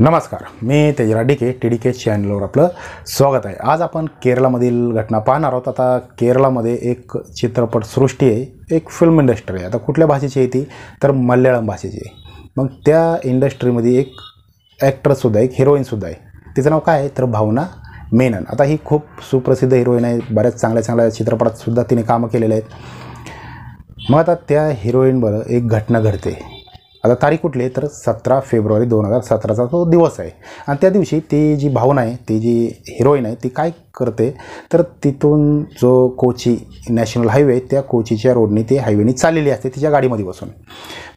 नमस्कार मी तेजरा डिके टी डी के चॅनलवर आपलं स्वागत आहे आज आपण केरळामधील घटना पाहणार आहोत आता केरळामध्ये एक चित्रपटसृष्टी आहे एक फिल्म इंडस्ट्री आहे आता कुठल्या भाषेची आहे ती तर मल्याळम भाषेची आहे मग त्या इंडस्ट्रीमध्ये एक ॲक्ट्रेससुद्धा एक हिरोईनसुद्धा आहे तिचं नाव काय आहे तर भावना मेनन आता ही खूप सुप्रसिद्ध हिरोईन आहे बऱ्याच चांगल्या चांगल्या चित्रपटातसुद्धा तिने कामं केलेले आहेत मग आता त्या हिरोईनवर एक घटना घडते आता तारीख कुठली तर सतरा फेब्रुवारी दोन हजार सतराचा तो दिवस आहे आणि त्या दिवशी ती जी भावना आहे ती जी हिरोईन आहे ती काय करते तर तिथून जो कोची नॅशनल हायवे त्या कोचीच्या रोडने ती हायवेने चाललेली असते तिच्या गाडीमध्ये बसून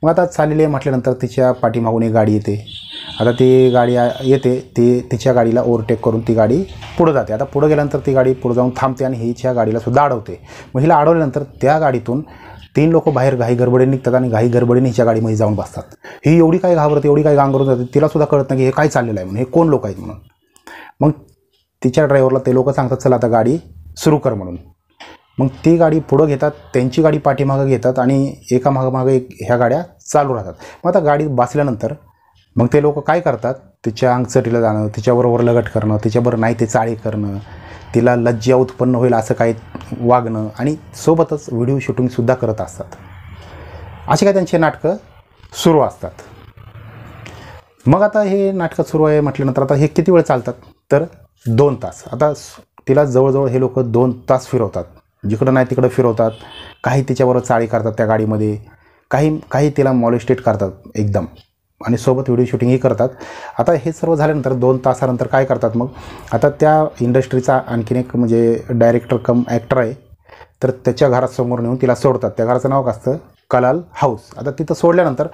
मग आता चाललेली आहे म्हटल्यानंतर तिच्या पाठीमागून एक गाडी येते आता ती गाडी येते ती तिच्या गाडीला ओव्हरटेक करून ती गाडी पुढं जाते आता पुढं गेल्यानंतर ती गाडी पुढं जाऊन थांबते आणि हिच्या गाडीलासुद्धा अडवते मग हिला अडवल्यानंतर त्या गाडीतून तीन लोक बाहेर घाई गडबडीने निघतात आणि घाई गडबडीने हिच्या गाडीमध्ये जाऊन बसतात ही एवढी काय घाबरते एवढी काय गांगरून जाते तिला सुद्धा कळत नाही हे काय चाललेलं आहे म्हणून हे कोण लोक आहेत म्हणून मग तिच्या ड्रायव्हरला ते लोक सांगतात चला आता गाडी सुरू कर म्हणून मग ती गाडी पुढं घेतात त्यांची गाडी पाठीमागं घेतात आणि एका मागं एक ह्या गाड्या चालू राहतात मग आता गाडी बसल्यानंतर मग ते लोक काय करतात तिच्या अंगचटीला जाणं तिच्याबरोबर लगट करणं तिच्याबरोबर नाही ते चाळी करणं तिला लज्जा उत्पन्न होईल असं काही वागणं आणि सोबतच व्हिडिओ शूटिंगसुद्धा करत असतात असे काय त्यांचे नाटकं सुरू असतात मग आता हे नाटकं सुरू आहे म्हटल्यानंतर आता हे किती वेळ चालतात तर दोन तास आता तिला जवळजवळ हे लोक दोन तास फिरवतात जिकडं नाही तिकडं फिरवतात काही तिच्याबरोबर चाळी करतात त्या गाडीमध्ये काही काही तिला मॉलिस्टेट करतात एकदम आणि सोबत व्हिडिओ शूटिंगही करतात आता हे सर्व झाल्यानंतर दोन तासानंतर काय करतात मग आता त्या इंडस्ट्रीचा आणखीन एक म्हणजे डायरेक्टर कम ॲक्टर आहे तर त्याच्या घरासमोर नेऊन तिला सोडतात त्या घराचं नाव काय असतं कलाल हाऊस आता तिथं सोडल्यानंतर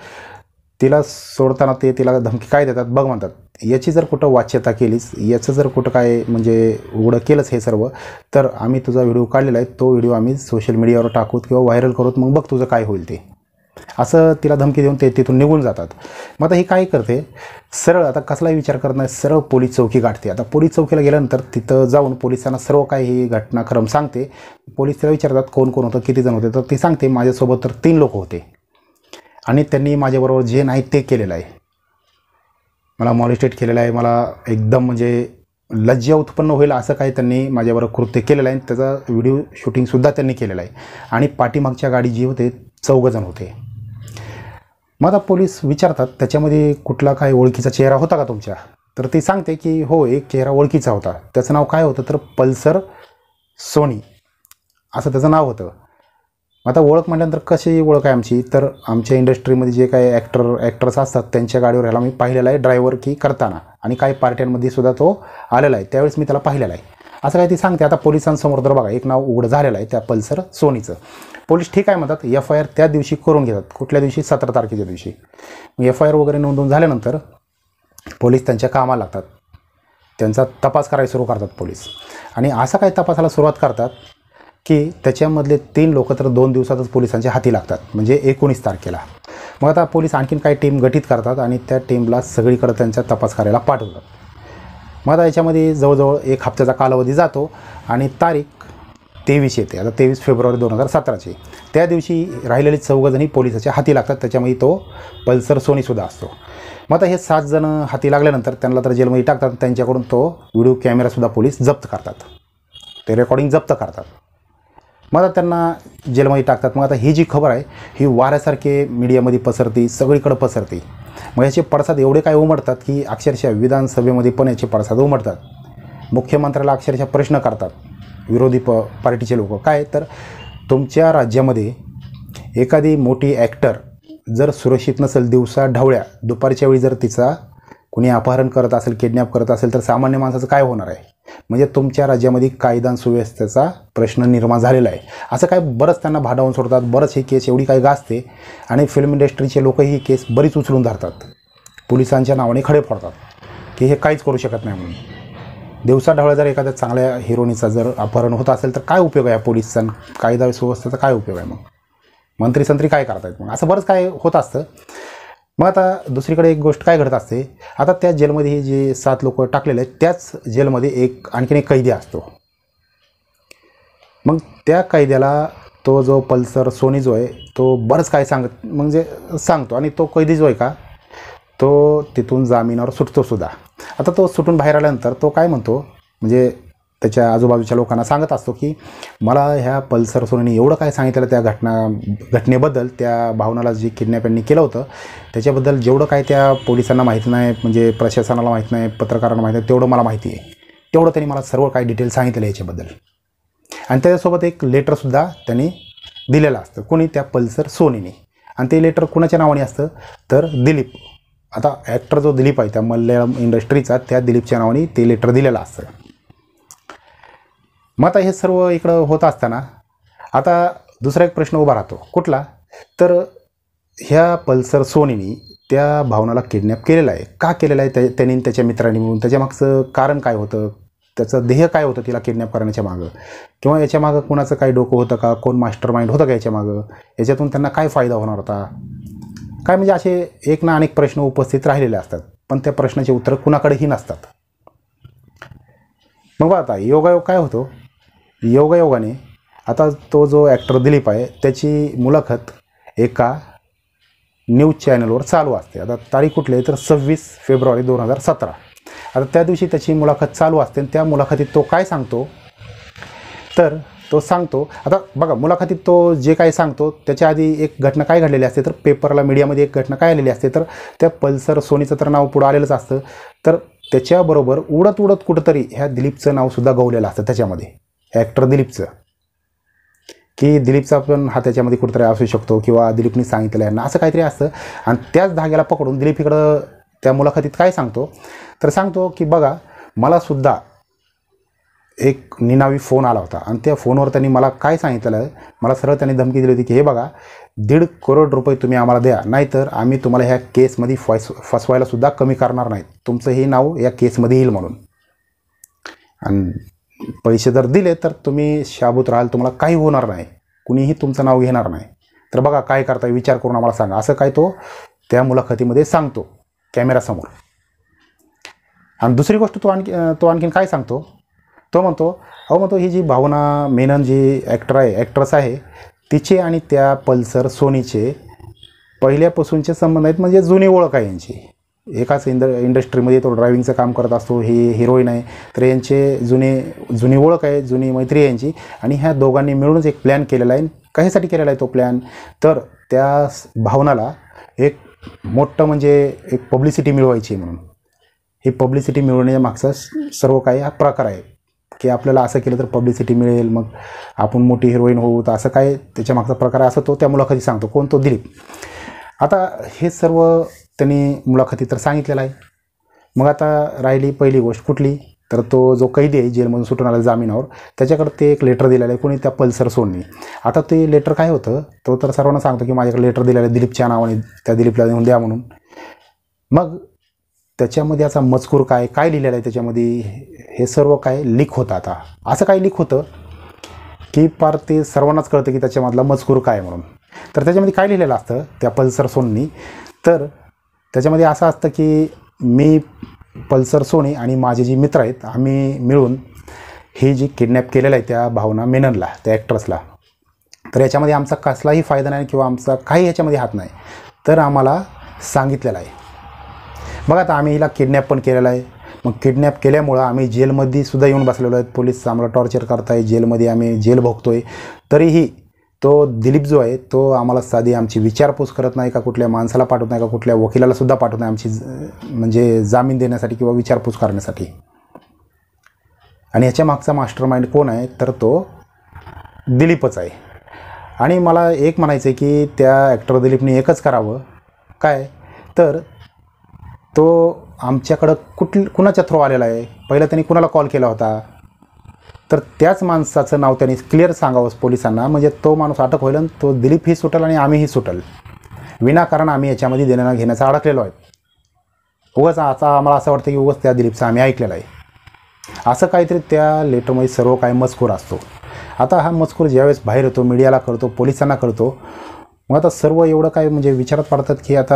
तिला सोडताना ते तिला धमकी काय देतात बघ म्हणतात याची जर कुठं वाच्यता केलीच याचं जर कुठं काय म्हणजे उघडं केलंच हे सर्व तर आम्ही तुझा व्हिडिओ काढलेला आहे तो व्हिडिओ आम्ही सोशल मीडियावर टाकूत किंवा व्हायरल करूत मग बघ तुझं काय होईल ते असं तिला धमकी देऊन ते तिथून निघून जातात मग आता ही काय करते सरळ आता कसलाही विचार नाही सरळ पोलीस चौकी गाठते आता पोलीस चौकीला गेल्यानंतर तिथं जाऊन पोलिसांना सर्व काही ही घटनाक्रम सांगते पोलीस तिला विचारतात कोण कोण होतं किती जण होते तर ती सांगते माझ्यासोबत तर तीन लोक होते आणि त्यांनी माझ्याबरोबर जे नाही ते केलेलं आहे मला मॉलिस्टेट केलेलं आहे मला एकदम म्हणजे लज्जा उत्पन्न होईल असं काही त्यांनी माझ्याबरोबर कृत्य केलेलं आहे त्याचा व्हिडिओ शूटिंगसुद्धा त्यांनी केलेलं आहे आणि पाठीमागच्या गाडी जी होते चौघजण होते मग आता पोलीस विचारतात त्याच्यामध्ये कुठला काय ओळखीचा चेहरा होता का तुमच्या तर ते सांगते की हो एक चेहरा ओळखीचा होता त्याचं नाव काय होतं तर पल्सर सोनी असं त्याचं नाव होतं आता ओळख म्हटल्यानंतर कशी ओळख आहे आमची तर आमच्या इंडस्ट्रीमध्ये जे काही ॲक्टर ॲक्टर्स असतात त्यांच्या गाडीवर ह्याला मी पाहिलेला आहे ड्रायव्हर की करताना आणि काही पार्ट्यांमध्ये सुद्धा तो आलेला आहे त्यावेळेस मी त्याला पाहिलेला आहे असं काही ती सांगते आता पोलिसांसमोर तर बघा एक नाव उघडं झालेलं आहे त्या पल्सर सोनीचं पोलीस ठीक आहे म्हणतात एफ आय आर त्या दिवशी करून घेतात कुठल्या दिवशी सतरा तारखेच्या दिवशी एफ आय आर वगैरे नोंदवून झाल्यानंतर पोलीस त्यांच्या कामाला लागतात त्यांचा तपास करायला सुरू करतात पोलीस आणि असा काही तपासाला सुरुवात करतात की त्याच्यामधले तीन लोक तर दोन दिवसातच पोलिसांच्या हाती लागतात म्हणजे एकोणीस तारखेला मग आता पोलीस आणखीन काही टीम गठीत करतात आणि त्या टीमला सगळीकडे त्यांचा तपास करायला पाठवतात मग आता याच्यामध्ये जवळजवळ एक हप्त्याचा कालावधी जातो आणि तारीख तेवीस येते आता तेवीस फेब्रुवारी दोन हजार सतराची त्या दिवशी राहिलेली चौघजणी पोलिसाच्या हाती लागतात त्याच्यामध्ये तो पल्सर सोनीसुद्धा असतो मग आता हे सात जणं हाती लागल्यानंतर त्यांना तर जेलमध्ये टाकतात त्यांच्याकडून तो व्हिडिओ कॅमेरासुद्धा पोलीस जप्त करतात ते रेकॉर्डिंग जप्त करतात मग आता त्यांना जेलमध्ये टाकतात मग आता ही जी खबर आहे ही वाऱ्यासारखे मीडियामध्ये पसरती सगळीकडे पसरते मग याचे पडसाद एवढे काय उमटतात की अक्षरशः विधानसभेमध्ये पण याचे पडसाद उमटतात मुख्यमंत्र्याला अक्षरशः प्रश्न करतात विरोधी प पार्टीचे लोक काय तर तुमच्या राज्यामध्ये एखादी मोठी ॲक्टर जर सुरक्षित नसेल दिवसा ढवळ्या दुपारच्या वेळी जर तिचा कुणी अपहरण करत असेल किडनॅप करत असेल तर सामान्य माणसाचं काय होणार आहे म्हणजे तुमच्या राज्यामध्ये कायदा सुव्यवस्थेचा प्रश्न निर्माण झालेला आहे असं काय बरंच त्यांना भाडावून सोडतात बरंच ही केस एवढी काय गाजते आणि फिल्म इंडस्ट्रीचे लोक ही केस बरीच उचलून धरतात पोलिसांच्या नावाने खडे फोडतात की हे काहीच करू शकत नाही म्हणून दिवसाढवळ्या जर एखाद्या चांगल्या हिरोनीचा जर अपहरण होत असेल तर काय उपयोग आहे या पोलिसांना कायदा सुव्यवस्थेचा काय उपयोग आहे मग मंत्री संत्री काय करतायत मग असं बरंच काय होत असतं मग आता दुसरीकडे एक गोष्ट काय घडत असते आता त्या जेलमध्ये हे जे सात लोक टाकलेले आहेत त्याच जेलमध्ये एक आणखीन एक कैदी असतो मग त्या कैद्याला तो जो पल्सर सोनी जो आहे तो बरंच काय सांग म्हणजे सांगतो आणि तो कैदी जो आहे का तो तिथून जामिनावर सुटतोसुद्धा आता तो सुटून बाहेर आल्यानंतर तो काय म्हणतो म्हणजे त्याच्या आजूबाजूच्या लोकांना सांगत असतो की मला ह्या पल्सर सोनीने एवढं काय सांगितलं त्या घटना घटनेबद्दल त्या भावनाला जे किडनॅपिंगनी केलं होतं त्याच्याबद्दल जेवढं काय त्या पोलिसांना माहीत नाही म्हणजे प्रशासनाला माहीत नाही पत्रकारांना माहीत नाही तेवढं मला माहिती आहे तेवढं त्यांनी मला सर्व काही डिटेल सांगितलं याच्याबद्दल आणि त्याच्यासोबत एक लेटरसुद्धा त्यांनी दिलेलं असतं कोणी त्या पल्सर सोनीने आणि ते लेटर कुणाच्या नावाने असतं तर दिलीप आता ॲक्टर जो दिलीप आहे त्या मल्याळम इंडस्ट्रीचा त्या दिलीपच्या नावाने ते लेटर दिलेलं असतं मग आता हे सर्व इकडं होत असताना आता दुसरा एक प्रश्न उभा राहतो कुठला तर ह्या पल्सर सोनीनी त्या भावनाला किडनॅप केलेला आहे का केलेला आहे त्या त्यांनी त्याच्या मित्रांनी मिळून त्याच्यामागचं कारण काय होतं त्याचं ध्येय काय होतं तिला किडनॅप करण्याच्या मागं किंवा याच्या मागं कोणाचं काय डोकं होतं का कोण मास्टर माइंड होतं का याच्या मागं याच्यातून त्यांना काय फायदा होणार होता काय म्हणजे असे एक ना अनेक प्रश्न उपस्थित राहिलेले असतात पण त्या प्रश्नाचे उत्तर कुणाकडेही नसतात मग आता योगायोग काय होतो योगायोगाने आता तो जो ॲक्टर दिलीप आहे त्याची मुलाखत एका न्यूज चॅनलवर चालू असते आता तारीख कुठली तर सव्वीस फेब्रुवारी दोन हजार सतरा आता त्या दिवशी त्याची मुलाखत चालू असते आणि त्या मुलाखतीत तो काय सांगतो तर तो सांगतो आता बघा मुलाखतीत तो जे काय सांगतो त्याच्या आधी एक घटना काय घडलेली असते तर पेपरला मीडियामध्ये एक घटना काय आलेली असते तर त्या पल्सर सोनीचं तर नाव पुढं आलेलंच असतं तर त्याच्याबरोबर उडत उडत कुठंतरी ह्या दिलीपचं नावसुद्धा गवलेलं असतं त्याच्यामध्ये ॲक्टर दिलीपचं की दिलीपचा पण हा त्याच्यामध्ये कुठंतरी असू शकतो किंवा दिलीपने सांगितलं ना असं काहीतरी असतं आणि त्याच धाग्याला पकडून दिलीप इकडं त्या मुलाखतीत काय सांगतो तर सांगतो की बघा मलासुद्धा एक निनावी फोन आला होता आणि त्या फोनवर त्यांनी मला काय सांगितलं मला सरळ त्यांनी धमकी दिली होती की हे बघा दीड करोड रुपये तुम्ही आम्हाला द्या नाहीतर आम्ही तुम्हाला ह्या केसमध्ये फस फसवायलासुद्धा कमी करणार नाहीत तुमचं हे नाव या केसमध्ये येईल म्हणून आणि पैसे जर दिले तर तुम्ही शाबूत राहाल तुम्हाला काही होणार नाही कुणीही तुमचं नाव घेणार नाही तर बघा काय करता विचार करून आम्हाला सांगा असं काय तो त्या मुलाखतीमध्ये सांगतो कॅमेरासमोर आणि दुसरी गोष्ट तो आणखी तो आणखीन काय सांगतो तो म्हणतो अहो म्हणतो ही जी भावना मेनन जी ॲक्टर आहे ॲक्ट्रेस आहे तिचे आणि त्या पल्सर सोनीचे पहिल्यापासूनचे संबंध आहेत म्हणजे जुनी ओळख आहे यांची एकाच इंड इंडस्ट्रीमध्ये तो ड्रायव्हिंगचं काम करत असतो ही हिरोईन आहे तर यांचे जुने जुनी ओळख आहे जुनी मैत्री आहे यांची आणि ह्या दोघांनी मिळूनच एक प्लॅन केलेला आहे कशासाठी केलेला आहे तो प्लॅन तर त्या भावनाला एक मोठं म्हणजे एक पब्लिसिटी मिळवायची म्हणून ही पब्लिसिटी मिळवण्याच्या मागचा सर्व काही हा प्रकार आहे की आपल्याला असं केलं तर पब्लिसिटी मिळेल मग आपण मोठी हिरोईन होऊ तर असं काय त्याच्यामागचा प्रकार असं तो त्या मुलाखती सांगतो कोण तो दिलीप आता हे सर्व त्यांनी मुलाखती तर सांगितलेलं आहे मग आता राहिली पहिली गोष्ट कुठली तर तो जो कैदी आहे जेलमधून सुटून आला जामिनावर त्याच्याकडे ते एक लेटर दिलेलं आहे कोणी त्या पल्सर सोडणे आता ते लेटर काय होतं तो तर सर्वांना सांगतो की माझ्याकडे लेटर दिलेलं आहे दिलीपच्या नावाने त्या दिलीपला देऊन द्या म्हणून मग त्याच्यामध्ये असा मजकूर काय काय लिहिलेला आहे त्याच्यामध्ये हे सर्व काय लीक होतं आता असं काय लीक होतं की पार ते सर्वांनाच कळतं की त्याच्यामधला मजकूर काय म्हणून तर त्याच्यामध्ये काय लिहिलेलं असतं त्या पल्सर सोननी तर त्याच्यामध्ये असं असतं की मी पल्सर सोनी आणि माझे जे मित्र आहेत आम्ही मिळून हे जी किडनॅप केलेलं आहे त्या भावना मेननला त्या ॲक्ट्रसला तर याच्यामध्ये आमचा कसलाही फायदा नाही किंवा आमचा काही ह्याच्यामध्ये हात नाही तर आम्हाला सांगितलेला आहे बघा आता आम्ही हिला किडनॅप पण केलेला आहे मग किडनॅप केल्यामुळं आम्ही जेलमध्ये सुद्धा येऊन बसलेलो आहेत पोलीस आम्हाला टॉर्चर करताय जेलमध्ये आम्ही जेल भोगतो आहे तरीही तो दिलीप जो आहे तो आम्हाला साधी आमची विचारपूस करत नाही का कुठल्या माणसाला पाठवत नाही का कुठल्या वकिलाला सुद्धा पाठवत नाही आमची म्हणजे जामीन देण्यासाठी किंवा विचारपूस करण्यासाठी आणि ह्याच्या मागचा मास्टर माइंड कोण आहे तर तो दिलीपच आहे आणि मला एक म्हणायचं आहे की त्या ॲक्टर दिलीपने एकच करावं काय तर तो आमच्याकडं कुठ कुणाच्या थ्रू आलेला आहे पहिला त्यांनी कुणाला कॉल केला होता तर त्याच माणसाचं नाव त्यांनी क्लिअर सांगावं पोलिसांना म्हणजे तो माणूस अटक होईल तो दिलीपही सुटल आणि आम्हीही सुटल विनाकारण आम्ही याच्यामध्ये देण्या घेण्याचा अडकलेलो आहे उगाच आता आम्हाला असं वाटतं की उगाच त्या दिलीपचं आम्ही ऐकलेलं आहे असं काहीतरी त्या लेटरमध्ये सर्व काय मजकूर असतो आता हा मजकूर ज्यावेळेस बाहेर येतो मीडियाला करतो पोलिसांना करतो मग आता सर्व एवढं काय म्हणजे विचारात पडतात की आता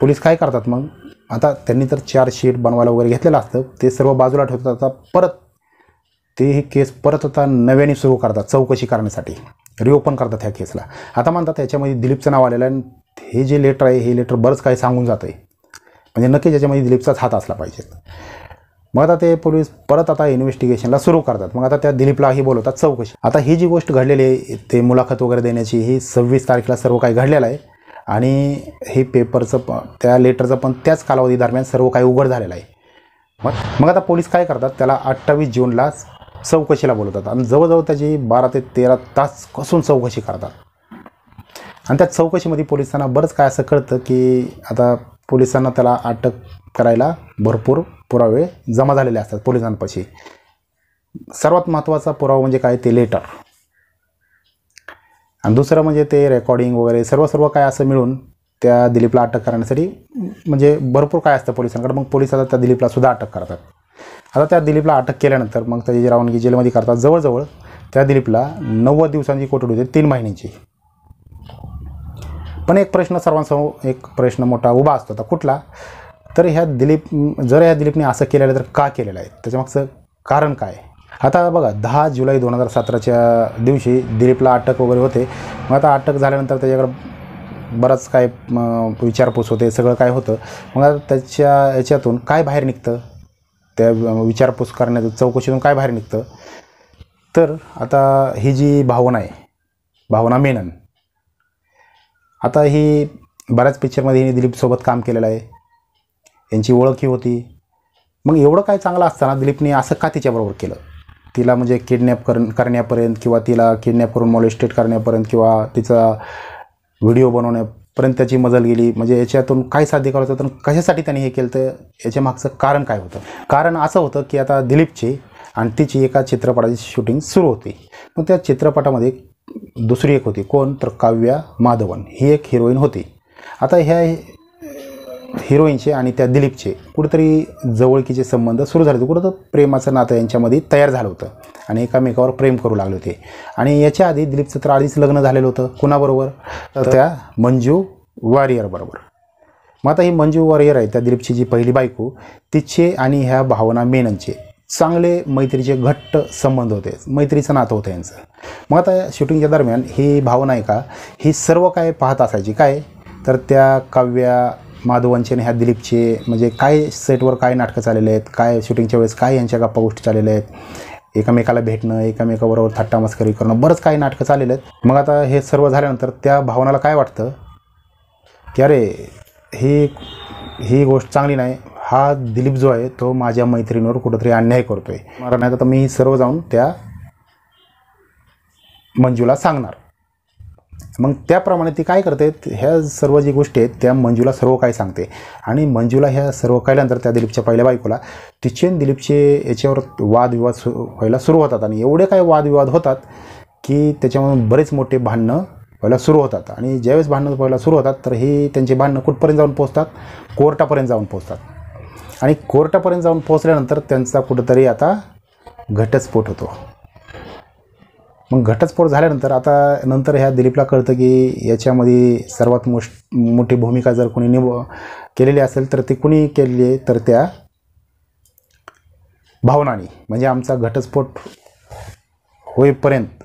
पोलीस काय करतात मग आता त्यांनी तर चार्जशीट बनवायला वगैरे घेतलेलं असतं ते सर्व बाजूला ठेवतात आता परत ते ही केस परत आता नव्याने सुरू करतात चौकशी करण्यासाठी रिओपन करतात ह्या केसला आता म्हणतात त्याच्यामध्ये दिलीपचं नाव आलेलं आणि हे जे लेटर आहे हे लेटर बरंच काही सांगून जातं आहे म्हणजे नक्कीच याच्यामध्ये दिलीपचाच हात असला पाहिजे मग आता ते पोलीस परत आता इन्व्हेस्टिगेशनला सुरू करतात मग आता त्या दिलीपलाही बोलवतात चौकशी आता ही जी गोष्ट घडलेली आहे ते मुलाखत वगैरे देण्याची ही सव्वीस तारखेला सर्व काही घडलेलं आहे आणि हे पेपरचं प त्या लेटरचं पण त्याच कालावधी दरम्यान सर्व काही उघड झालेलं आहे मग मग आता पोलीस काय करतात त्याला अठ्ठावीस जूनला चौकशीला बोलवतात आणि जवळजवळ त्याची बारा ते तेरा तास कसून चौकशी करतात आणि त्या चौकशीमध्ये पोलिसांना बरंच काय असं कळतं की आता पोलिसांना त्याला अटक करायला भरपूर पुरावे जमा झालेले असतात पोलिसांपाशी सर्वात महत्त्वाचा पुरावा म्हणजे काय ते लेटर आणि दुसरं म्हणजे ते रेकॉर्डिंग वगैरे सर्व सर्व काय असं मिळून त्या दिलीपला अटक करण्यासाठी म्हणजे भरपूर काय असतं पोलिसांकडे मग पोलिस आता त्या दिलीपला सुद्धा अटक करतात आता त्या दिलीपला अटक केल्यानंतर मग त्याची रावणगी जेलमध्ये करतात जवळजवळ त्या दिलीपला नव्वद दिवसांची कोठडी होते तीन महिन्यांची पण एक प्रश्न सर्वांसमोर एक प्रश्न मोठा उभा असतो आता कुठला तर ह्या दिलीप जर ह्या दिलीपने असं केलेलं तर का केलेलं आहे त्याच्यामागचं कारण काय आता बघा दहा जुलै दोन हजार सतराच्या दिवशी दिलीपला अटक वगैरे होते मग आता अटक झाल्यानंतर त्याच्याकडं बराच काय विचारपूस होते सगळं काय होतं मग आता त्याच्या याच्यातून काय बाहेर निघतं त्या विचारपूस करण्याचं चौकशीतून काय बाहेर निघतं तर आता ही जी भावना आहे भावना मेनन आता ही बऱ्याच पिक्चरमध्ये हिने दिलीपसोबत काम केलेलं आहे यांची ओळख ही होती मग एवढं काय चांगलं असताना दिलीपने असं का तिच्याबरोबर केलं तिला म्हणजे किडनॅप कर करण्यापर्यंत किंवा तिला किडनॅप करून मॉलिस्टेट करण्यापर्यंत किंवा तिचा व्हिडिओ बनवण्यापर्यंत त्याची मजल गेली म्हणजे याच्यातून काय साध्य करायचं तर कशासाठी त्यांनी हे केलं तर याच्या मागचं कारण काय होतं कारण असं होतं की आता दिलीपची आणि तिची एका चित्रपटाची शूटिंग सुरू होती मग त्या चित्रपटामध्ये दुसरी एक होती कोण तर काव्या माधवन ही एक हिरोईन होती आता ह्या हिरोईनचे आणि त्या दिलीपचे कुठेतरी जवळकीचे संबंध सुरू झाले होते कुठं प्रेमाचं नातं यांच्यामध्ये तयार झालं होतं आणि एकामेकावर प्रेम करू लागले होते आणि याच्या आधी दिलीपचं तर आधीच लग्न झालेलं होतं कुणाबरोबर तर त्या मंजू वॉरियरबरोबर मग आता ही मंजू वॉरियर आहे त्या दिलीपची जी पहिली बायको तिचे आणि ह्या भावना मेननचे चांगले मैत्रीचे घट्ट संबंध होते मैत्रीचं नातं होतं यांचं मग आता शूटिंगच्या दरम्यान ही भावना आहे का ही सर्व काय पाहत असायची काय तर त्या काव्या माधव ह्या दिलीपचे म्हणजे काय सेटवर काय नाटकं चाललेले आहेत काय शूटिंगच्या वेळेस काय यांच्या गप्पा गोष्टी चाललेल्या आहेत एकामेकाला भेटणं एकामेकाबरोबर थट्टा मस्करी करणं बरंच काही नाटकं चाललेले आहेत मग आता हे सर्व झाल्यानंतर त्या भावनाला काय वाटतं की अरे ही ही गोष्ट चांगली नाही हा दिलीप जो आहे तो माझ्या मैत्रिणीवर कुठंतरी अन्याय करतो आहे मला नाही तर मी सर्व जाऊन त्या मंजूला सांगणार मग त्याप्रमाणे ती काय करते ह्या सर्व जी गोष्टी आहेत त्या मंजूला सर्व काय सांगते आणि मंजूला ह्या सर्व कळल्यानंतर त्या दिलीपच्या पहिल्या बायकोला तिचे दिलीपचे याच्यावर वादविवाद सु व्हायला सुरू होतात आणि एवढे काय वादविवाद होतात की त्याच्यामधून बरेच मोठे भांडणं व्हायला सुरू होतात आणि ज्यावेळेस भांडणं व्हायला सुरू होतात तर हे त्यांचे भांडणं कुठपर्यंत जाऊन पोहोचतात कोर्टापर्यंत जाऊन पोहोचतात आणि कोर्टापर्यंत जाऊन पोहोचल्यानंतर त्यांचा कुठंतरी आता घटस्फोट होतो मग घटस्फोट झाल्यानंतर आता नंतर ह्या दिलीपला कळतं की याच्यामध्ये सर्वात मोश मोठी भूमिका जर कोणी निभ केलेली असेल तर ती कुणी केली तर त्या भावनाने म्हणजे आमचा घटस्फोट होईपर्यंत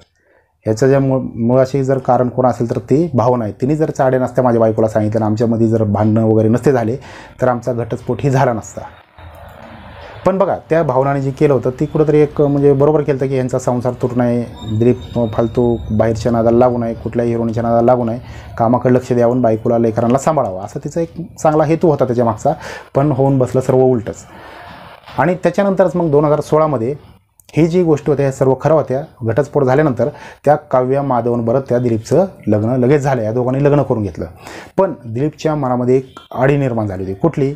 याचं ज्या मु मुळाशी जर कारण कोण असेल तर ती भावना आहे तिने जर चाडे नसत्या माझ्या बायकोला सांगितलं आणि आमच्यामध्ये जर भांडणं वगैरे नसते झाले तर आमचा घटस्फोट ही झाला नसता पण बघा त्या भावनाने जे केलं होतं ती कुठंतरी एक म्हणजे बरोबर केलं होतं की यांचा संसार तुटू नाही दिलीप फालतू बाहेरच्या नादाला लागू नये कुठल्याही हिरोईनच्या नादाला लागू नये कामाकडे लक्ष द्यावून बायकोला लेकरांना सांभाळावं असं तिचा एक चांगला हेतू होता त्याच्या मागचा पण होऊन बसलं सर्व उलटच आणि त्याच्यानंतरच मग दोन हजार सोळामध्ये ही जी गोष्ट होत्या ह्या सर्व खरं होत्या घटस्फोट झाल्यानंतर त्या काव्या माधवनबरोबर त्या दिलीपचं लग्न लगेच झालं या दोघांनी लग्न करून घेतलं पण दिलीपच्या मनामध्ये एक आडी निर्माण झाली होती कुठली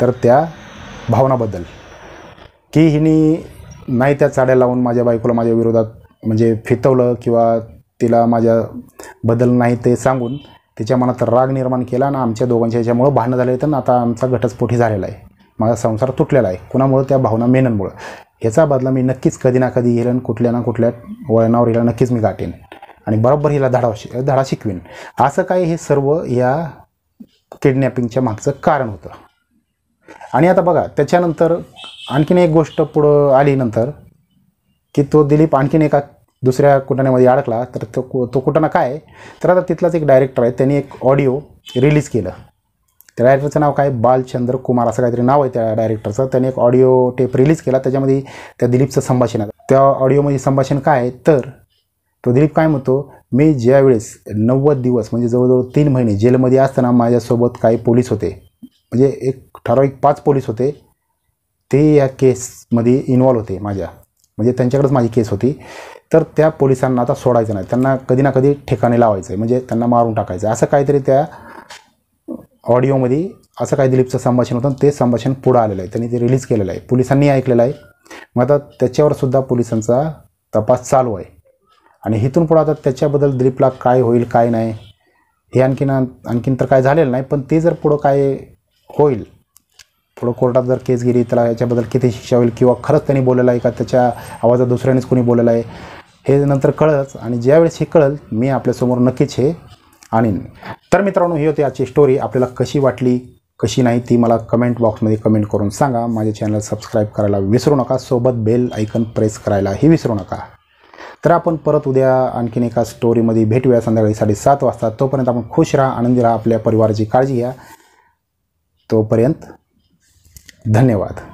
तर त्या भावनाबद्दल की हिनी नाही त्या चाड्या लावून माझ्या बायकोला माझ्या विरोधात म्हणजे फितवलं किंवा तिला माझ्याबद्दल नाही ते सांगून तिच्या मनात राग निर्माण केला आणि आमच्या दोघांच्या याच्यामुळं भांडणं झाले तर आता आमचा घटस्फोटी झालेला आहे माझा संसार तुटलेला आहे कुणामुळं त्या भावना मेननमुळं याचा बदला मी नक्कीच कधी ना कधी येईल कुठल्या ना कुठल्या वळणावर हिला नक्कीच मी गाठेन आणि बरोबर हिला धडा धडा शिकवीन असं काय हे सर्व या किडनॅपिंगच्या मागचं कारण होतं आणि आता बघा त्याच्यानंतर आणखीन एक गोष्ट पुढं आली नंतर की तो दिलीप आणखीन एका दुसऱ्या कुटण्यामध्ये अडकला तर तो तो कुटाणा काय तर आता तिथलाच एक डायरेक्टर आहे त्यांनी एक ऑडिओ रिलीज केलं त्या डायरेक्टरचं नाव काय बालचंद्र कुमार असं काहीतरी नाव आहे त्या डायरेक्टरचं त्याने एक ऑडिओ टेप रिलीज केला त्याच्यामध्ये त्या दिलीपचं संभाषण आहे त्या ऑडिओमध्ये संभाषण काय आहे तर तो दिलीप काय म्हणतो मी ज्यावेळेस नव्वद दिवस म्हणजे जवळजवळ तीन महिने जेलमध्ये असताना माझ्यासोबत काही पोलीस होते म्हणजे एक ठराविक पाच पोलीस होते ते या केसमध्ये इन्वॉल्व्ह होते माझ्या म्हणजे त्यांच्याकडेच माझी केस होती तर त्या पोलिसांना आता सोडायचं नाही त्यांना कधी ना कधी ठिकाणी लावायचं आहे म्हणजे त्यांना मारून टाकायचं असं काहीतरी त्या ऑडिओमध्ये असं काही दिलीपचं संभाषण होतं ते संभाषण पुढं आलेलं आहे त्यांनी ते रिलीज केलेलं आहे पोलिसांनी ऐकलेलं आहे मग आता त्याच्यावर सुद्धा पोलिसांचा तपास चालू आहे आणि इथून पुढं आता त्याच्याबद्दल दिलीपला काय होईल काय नाही हे आणखीन आणखीन तर काय झालेलं नाही पण ते जर पुढं काय होईल पुढं कोर्टात जर केस गेली त्याला याच्याबद्दल किती शिक्षा होईल किंवा खरंच त्यांनी बोललेलं आहे का त्याच्या आवाजात दुसऱ्यानेच कोणी बोललेलं आहे हे नंतर कळलंच आणि ज्यावेळेस हे कळल मी आपल्यासमोर नक्कीच हे आणीन तर मित्रांनो ही होती आजची स्टोरी आपल्याला कशी वाटली कशी नाही ती मला कमेंट बॉक्समध्ये कमेंट करून सांगा माझे चॅनल सबस्क्राईब करायला विसरू नका सोबत बेल ऐकन प्रेस करायलाही विसरू नका तर आपण परत उद्या आणखीन एका स्टोरीमध्ये भेटूया संध्याकाळी साडेसात वाजता तोपर्यंत आपण खुश राहा आनंदी राहा आपल्या परिवाराची काळजी घ्या तोपर्यंत धन्यवाद